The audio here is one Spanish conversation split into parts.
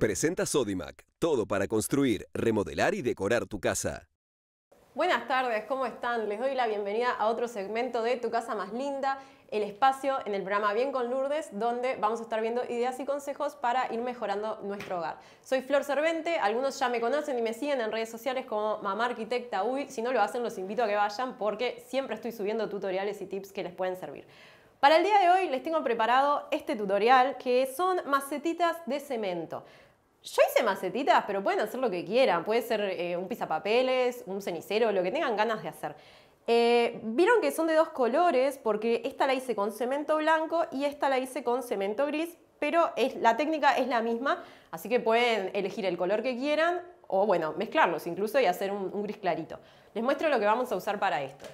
Presenta Sodimac, todo para construir, remodelar y decorar tu casa. Buenas tardes, ¿cómo están? Les doy la bienvenida a otro segmento de Tu Casa Más Linda, el espacio en el programa Bien con Lourdes, donde vamos a estar viendo ideas y consejos para ir mejorando nuestro hogar. Soy Flor Cervente, algunos ya me conocen y me siguen en redes sociales como Mamá Arquitecta Uy. Si no lo hacen, los invito a que vayan porque siempre estoy subiendo tutoriales y tips que les pueden servir. Para el día de hoy les tengo preparado este tutorial que son macetitas de cemento. Yo hice macetitas, pero pueden hacer lo que quieran. Puede ser eh, un pizapapeles, un cenicero, lo que tengan ganas de hacer. Eh, vieron que son de dos colores porque esta la hice con cemento blanco y esta la hice con cemento gris, pero la técnica es la misma, así que pueden elegir el color que quieran o bueno, mezclarlos incluso y hacer un gris clarito. Les muestro lo que vamos a usar para esto.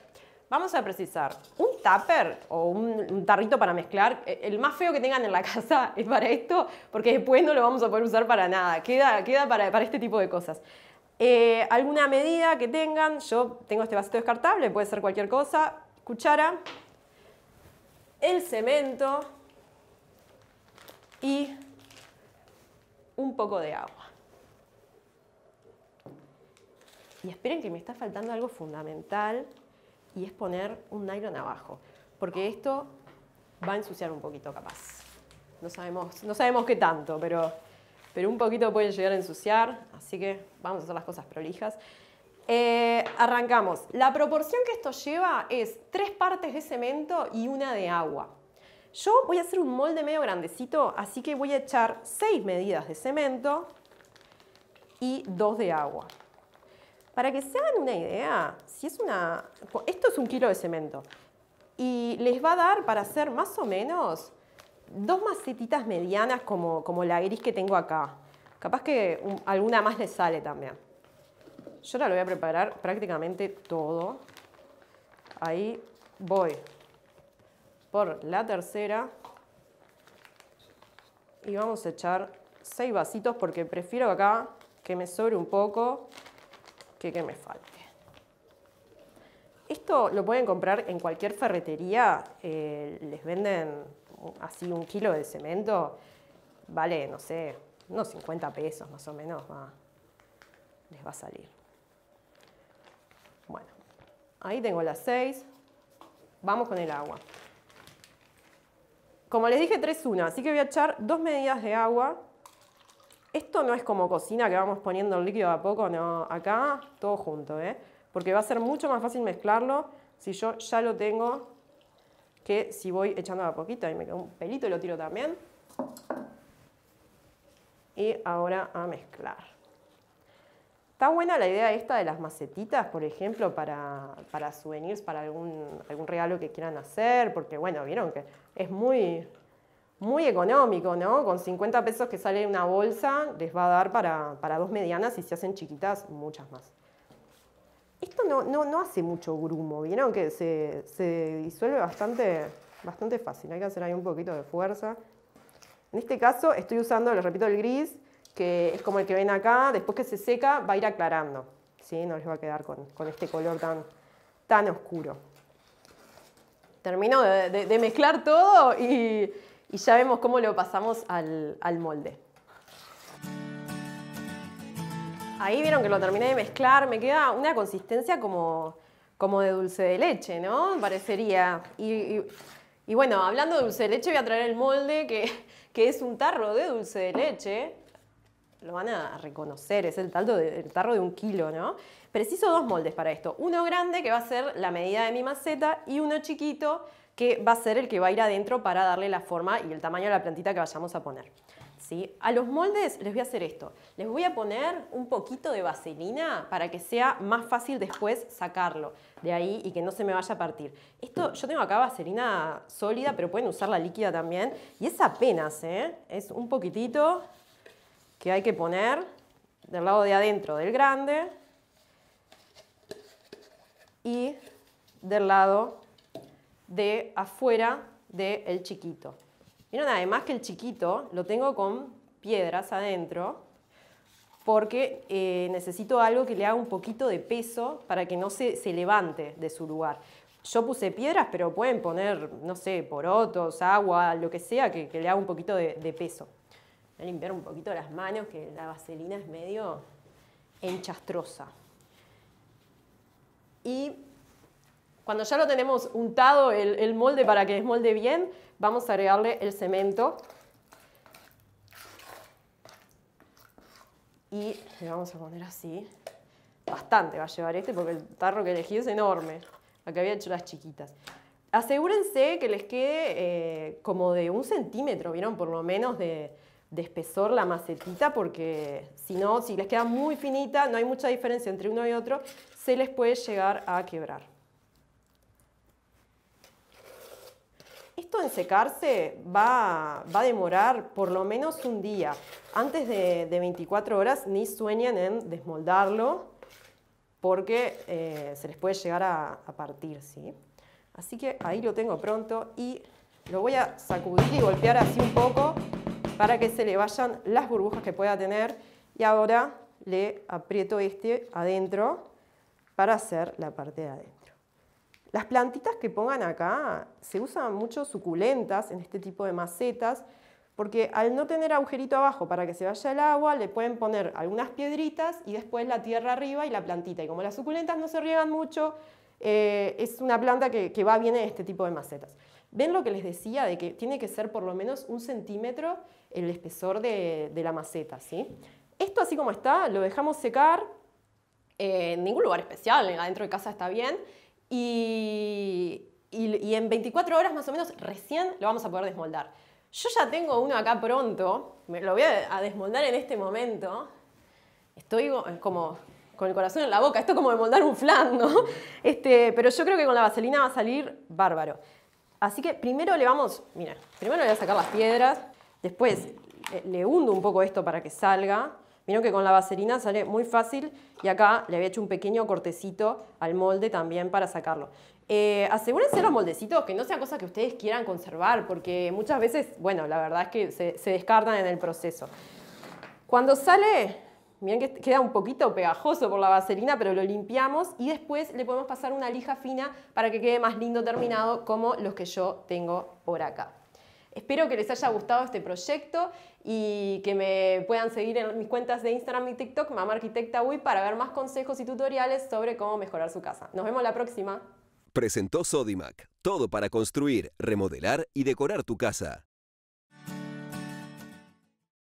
Vamos a precisar un tupper o un, tarrito para mezclar, e, el más feo que tengan en la casa es para esto, porque después no lo vamos a poder usar para nada, queda, queda para, este tipo de cosas. Eh, alguna medida que tengan, yo tengo este vasito descartable, puede ser cualquier cosa, cuchara, el cemento y un poco de agua. Y esperen que me está faltando algo fundamental, y es poner un nylon abajo, porque esto va a ensuciar un poquito capaz. No sabemos, no sabemos qué tanto, pero, pero un poquito pueden llegar a ensuciar, así que vamos a hacer las cosas prolijas. Eh, arrancamos. La proporción que esto lleva es tres partes de cemento y una de agua. Yo voy a hacer un molde medio grandecito, así que voy a echar seis medidas de cemento y dos de agua. Para que se hagan una idea, es una, esto es un kilo de cemento y les va a dar para hacer más o menos dos macetitas medianas como, como la gris que tengo acá. Capaz que alguna más les sale también. Yo ahora lo voy a preparar prácticamente todo. Ahí voy por la tercera y vamos a echar seis vasitos porque prefiero acá que me sobre un poco que que me falte. Esto lo pueden comprar en cualquier ferretería, eh, les venden así un kilo de cemento, vale, no sé, unos 50 pesos más o menos les va a salir. Bueno, ahí tengo las 6, vamos con el agua. Como les dije, 3-1, así que voy a echar dos medidas de agua. Esto no es como cocina que vamos poniendo el líquido a poco, no, acá todo junto, ¿eh? porque va a ser mucho más fácil mezclarlo si yo ya lo tengo que si voy echando a poquito. y me queda un pelito y lo tiro también. Y ahora a mezclar. Está buena la idea esta de las macetitas, por ejemplo, para, para souvenirs, para algún, algún regalo que quieran hacer, porque bueno, vieron que es muy, muy económico, ¿no? Con 50 pesos que sale una bolsa, les va a dar para, para dos medianas y si hacen chiquitas, muchas más esto no, hace mucho grumo, ¿vieron? Que se, disuelve bastante, bastante fácil. Hay que hacer ahí un poquito de fuerza. En este caso estoy usando, les repito, el gris, que es como el que ven acá. Después que se seca va a ir aclarando. ¿sí? No les va a quedar con, este color tan, tan oscuro. Termino de, mezclar todo y, ya vemos cómo lo pasamos al molde. Ahí vieron que lo terminé de mezclar, me queda una consistencia como, de dulce de leche, ¿no? Parecería. Y, bueno, hablando de dulce de leche, voy a traer el molde que, es un tarro de dulce de leche lo van a reconocer, es el, el, tarro de un kilo, ¿no? Preciso dos moldes para esto. Uno grande que va a ser la medida de mi maceta y uno chiquito que va a ser el que va a ir adentro para darle la forma y el tamaño a la plantita que vayamos a poner. A los moldes les voy a hacer esto. Les voy a poner un poquito de vaselina para que sea más fácil después sacarlo de ahí y que no se me vaya a partir. Esto, yo tengo acá vaselina sólida, pero pueden usar la líquida también. Y es apenas, ¿eh? Es un poquitito que hay que poner del lado de adentro del grande y del lado de afuera del chiquito además que el chiquito lo tengo con piedras adentro porque eh, necesito algo que le haga un poquito de peso para que no se, levante de su lugar. Yo puse piedras, pero pueden poner, no sé, porotos, agua, lo que sea, que, le haga un poquito de, peso. Voy a limpiar un poquito las manos, que la vaselina es medio enchastrosa. Y cuando ya lo tenemos untado el, molde para que desmolde bien, vamos a agregarle el cemento. Y le vamos a poner así. Bastante va a llevar este porque el tarro que elegí es enorme. que había hecho las chiquitas. Asegúrense que les quede eh, como de un centímetro, ¿vieron? Por lo menos de, de espesor la macetita porque si no, si les queda muy finita, no hay mucha diferencia entre uno y otro, se les puede llegar a quebrar. en secarse va, a demorar por lo menos un día. Antes de, 24 horas ni sueñen en desmoldarlo porque eh, se les puede llegar a, partir. ¿sí? Así que ahí lo tengo pronto y lo voy a sacudir y golpear así un poco para que se le vayan las burbujas que pueda tener. Y ahora le aprieto este adentro para hacer la parte de adentro. Las plantitas que pongan acá se usan mucho suculentas en este tipo de macetas porque al no tener agujerito abajo para que se vaya el agua, le pueden poner algunas piedritas y después la tierra arriba y la plantita. Y como las suculentas no se riegan mucho, eh, es una planta que, va bien en este tipo de macetas. ¿Ven lo que les decía de que tiene que ser por lo menos un centímetro el espesor de, la maceta? ¿sí? Esto así como está, lo dejamos secar, eh, en ningún lugar especial, adentro de casa está bien, y, en 24 horas más o menos recién lo vamos a poder desmoldar. Yo ya tengo uno acá pronto, me lo voy a desmoldar en este momento. Estoy eh, como con el corazón en la boca, esto como desmoldar un flan, ¿no? Este, pero yo creo que con la vaselina va a salir bárbaro. Así que primero le vamos, mira, primero le voy a sacar las piedras, después le hundo un poco esto para que salga Miren que con la vaselina sale muy fácil y acá le había hecho un pequeño cortecito al molde también para sacarlo. Eh, asegúrense los moldecitos que no sean cosas que ustedes quieran conservar, porque muchas veces, bueno, la verdad es que se descartan en el proceso. Cuando sale, miren que queda un poquito pegajoso por la vaselina, pero lo limpiamos y después le podemos pasar una lija fina para que quede más lindo terminado como los que yo tengo por acá. Espero que les haya gustado este proyecto y que me puedan seguir en mis cuentas de Instagram y TikTok, Mamá Arquitecta para ver más consejos y tutoriales sobre cómo mejorar su casa. Nos vemos la próxima. Presentó Sodimac, todo para construir, remodelar y decorar tu casa.